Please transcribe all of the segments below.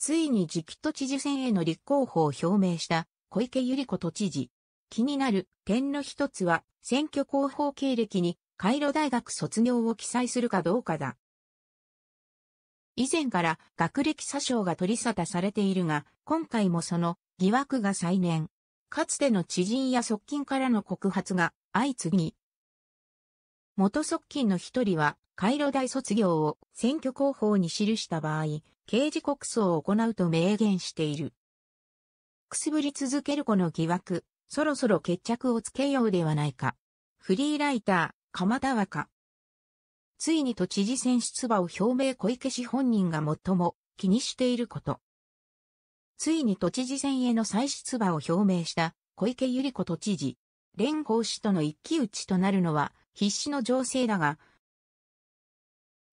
ついに次期都知事選への立候補を表明した小池百合子都知事。気になる点の一つは選挙広報経歴にカイロ大学卒業を記載するかどうかだ。以前から学歴詐称が取り沙汰されているが、今回もその疑惑が再燃。かつての知人や側近からの告発が相次ぎ、元側近の一人は、カイロ大卒業を選挙広報に記した場合、刑事告訴を行うと明言している。くすぶり続けるこの疑惑、そろそろ決着をつけようではないか。フリーライター、鎌田若。ついに都知事選出馬を表明小池氏本人が最も気にしていること。ついに都知事選への再出馬を表明した小池百合子都知事。蓮合氏との一騎打ちとなるのは必死の情勢だが、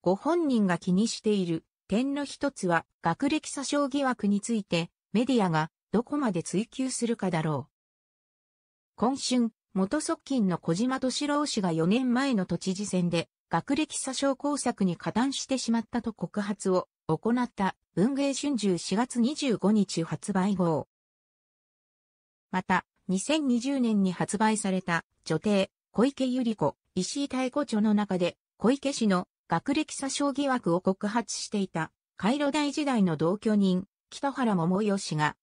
ご本人が気にしている点の一つは学歴詐称疑惑についてメディアがどこまで追及するかだろう。今春、元側近の小島敏郎氏が4年前の都知事選で学歴詐称工作に加担してしまったと告発を行った文芸春秋4月25日発売号。また、2020年に発売された女帝小池百合子石井太鼓著の中で小池氏の学歴詐称疑惑を告発していた、カイロ大時代の同居人、北原桃代が、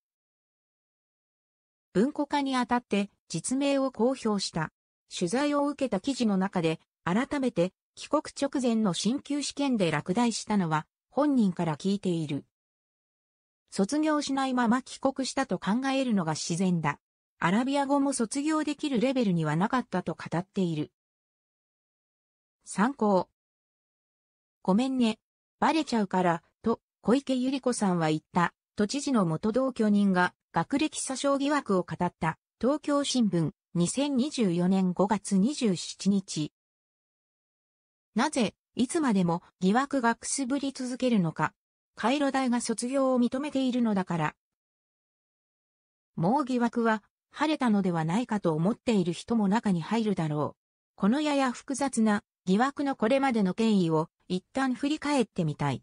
文庫化にあたって実名を公表した。取材を受けた記事の中で、改めて帰国直前の進級試験で落第したのは本人から聞いている。卒業しないまま帰国したと考えるのが自然だ。アラビア語も卒業できるレベルにはなかったと語っている。参考。ごめんね、バレちゃうから、と小池百合子さんは言った、都知事の元同居人が学歴詐称疑惑を語った、東京新聞、2024年5月27日。なぜ、いつまでも疑惑がくすぶり続けるのか。カイロ大が卒業を認めているのだから。もう疑惑は晴れたのではないかと思っている人も中に入るだろう。このやや複雑な疑惑のこれまでの権威を一旦振り返ってみたい。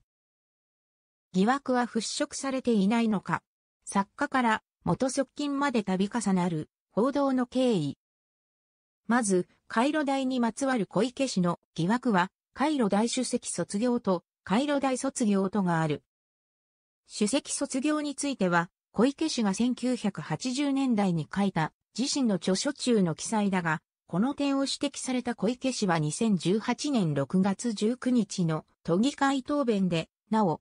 疑惑は払拭されていないのか作家から元側近まで度重なる報道の経緯。まず、カイロ大にまつわる小池氏の疑惑は、カイロ大主席卒業とカイロ大卒業とがある。主席卒業については、小池氏が1980年代に書いた自身の著書中の記載だが、この点を指摘された小池氏は2018年6月19日の都議会答弁で、なお、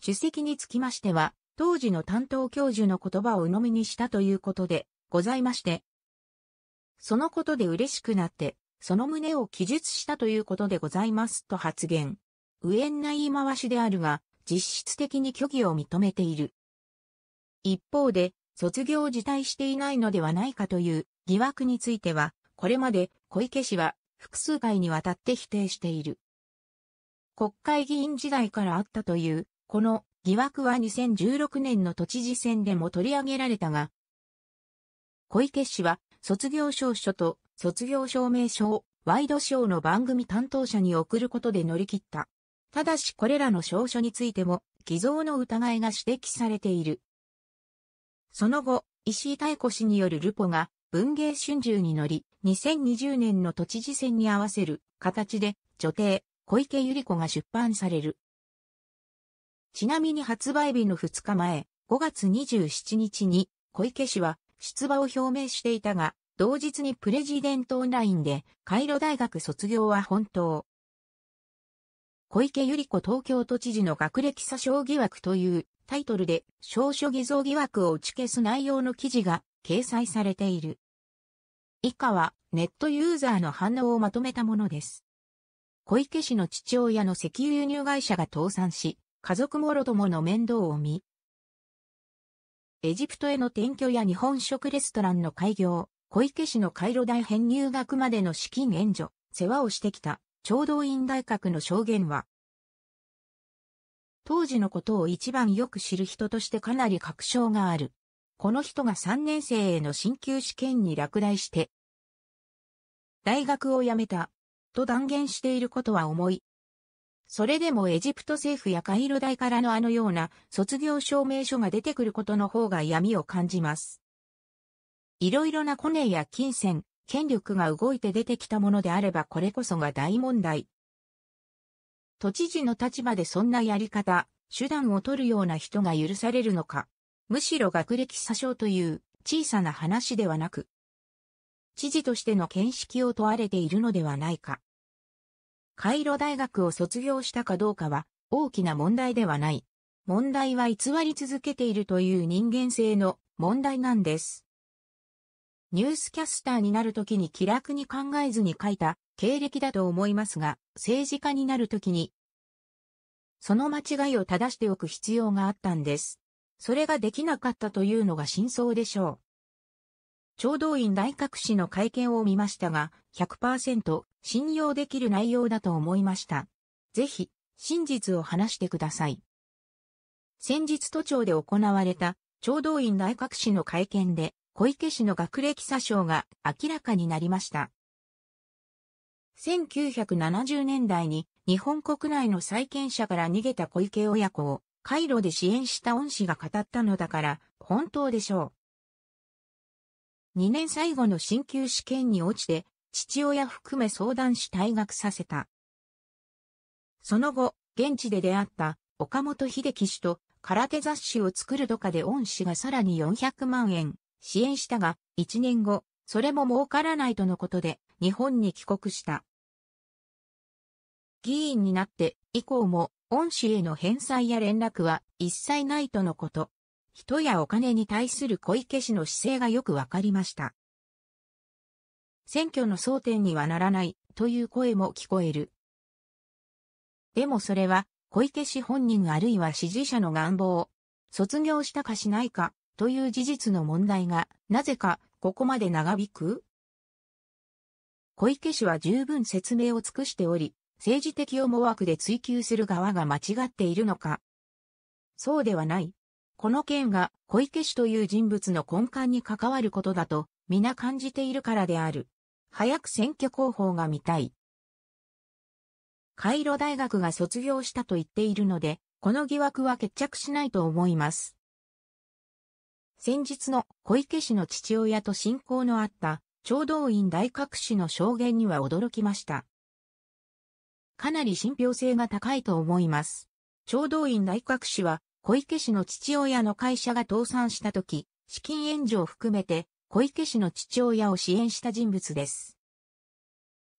主席につきましては、当時の担当教授の言葉を鵜呑みにしたということでございまして、そのことで嬉しくなって、その旨を記述したということでございますと発言。無縁な言い回しであるが、実質的に虚偽を認めている。一方で、卒業を辞退していないのではないかという疑惑については、これまで小池氏は複数回にわたって否定している。国会議員時代からあったという、この疑惑は2016年の都知事選でも取り上げられたが、小池氏は卒業証書と卒業証明書をワイドショーの番組担当者に送ることで乗り切った。ただしこれらの証書についても偽造の疑いが指摘されている。その後、石井太子氏によるルポが文芸春秋に乗り、2020年の都知事選に合わせる形で、女帝、小池百合子が出版される。ちなみに発売日の2日前、5月27日に、小池氏は出馬を表明していたが、同日にプレジデントオンラインで、カイロ大学卒業は本当。小池百合子東京都知事の学歴詐称疑惑というタイトルで、証書偽造疑惑を打ち消す内容の記事が掲載されている。以下はネットユーザーの反応をまとめたものです。小池氏の父親の石油輸入会社が倒産し、家族もろともの面倒を見、エジプトへの転居や日本食レストランの開業、小池氏の回路代編入学までの資金援助、世話をしてきた、聴導院大学の証言は、当時のことを一番よく知る人としてかなり確証がある。この人が3年生への進級試験に落第して、大学を辞めた、と断言していることは重い。それでもエジプト政府やカイロ大からのあのような卒業証明書が出てくることの方が闇を感じます。いろいろなコネや金銭、権力が動いて出てきたものであればこれこそが大問題。都知事の立場でそんなやり方、手段を取るような人が許されるのか。むしろ学歴詐称という小さな話ではなく、知事としての見識を問われているのではないか。カイロ大学を卒業したかどうかは大きな問題ではない。問題は偽り続けているという人間性の問題なんです。ニュースキャスターになるときに気楽に考えずに書いた経歴だと思いますが、政治家になるときに、その間違いを正しておく必要があったんです。それができなかったというのが真相でしょう。聴導員大閣氏の会見を見ましたが、100%信用できる内容だと思いました。ぜひ、真実を話してください。先日都庁で行われた、聴導員大閣氏の会見で、小池氏の学歴詐称が明らかになりました。1970年代に日本国内の債権者から逃げた小池親子を回路で支援した恩師が語ったのだから、本当でしょう。2年最後の進級試験に落ちて、父親含め相談し退学させた。その後、現地で出会った岡本秀樹氏と空手雑誌を作るとかで恩師がさらに400万円支援したが、1年後、それも儲からないとのことで日本に帰国した。議員になって以降も恩師への返済や連絡は一切ないとのこと。人やお金に対する小池氏の姿勢がよくわかりました。選挙の争点にはならないという声も聞こえる。でもそれは小池氏本人あるいは支持者の願望、卒業したかしないかという事実の問題がなぜかここまで長引く小池氏は十分説明を尽くしており、政治的思惑で追及する側が間違っているのか。そうではない。この件が小池氏という人物の根幹に関わることだと皆感じているからである。早く選挙広報が見たい。カイロ大学が卒業したと言っているので、この疑惑は決着しないと思います。先日の小池氏の父親と親交のあった、聴導院大学士の証言には驚きました。かなり信憑性が高いと思います。聴導院内閣氏は、小池氏の父親の会社が倒産した時、資金援助を含めて、小池氏の父親を支援した人物です。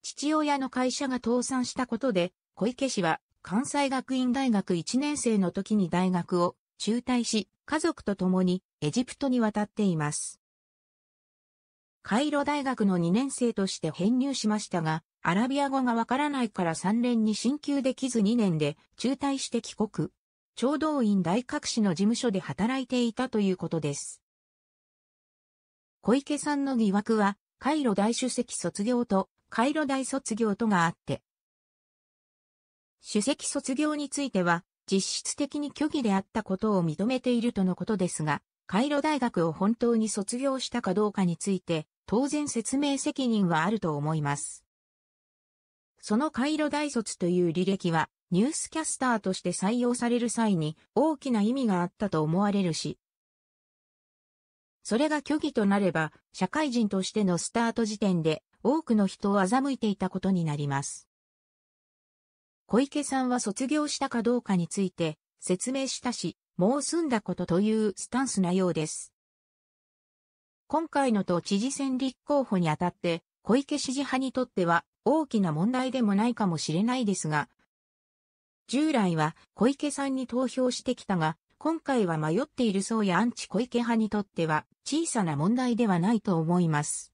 父親の会社が倒産したことで、小池氏は関西学院大学1年生の時に大学を中退し、家族と共にエジプトに渡っています。カイロ大学の2年生として編入しましたが、アラビア語がわからないから3連に進級できず2年で中退して帰国。聴導院大各士の事務所で働いていたということです。小池さんの疑惑は、カイロ大主席卒業と、カイロ大卒業とがあって、主席卒業については、実質的に虚偽であったことを認めているとのことですが、カイロ大学を本当に卒業したかどうかについて、当然説明責任はあると思います。そのカイロ大卒という履歴は、ニュースキャスターとして採用される際に大きな意味があったと思われるし、それが虚偽となれば、社会人としてのスタート時点で多くの人を欺いていたことになります。小池さんは卒業したかどうかについて説明したし、もう済んだことというスタンスなようです。今回の都知事選立候補にあたって、小池支持派にとっては大きな問題でもないかもしれないですが、従来は小池さんに投票してきたが、今回は迷っている層やアンチ小池派にとっては小さな問題ではないと思います。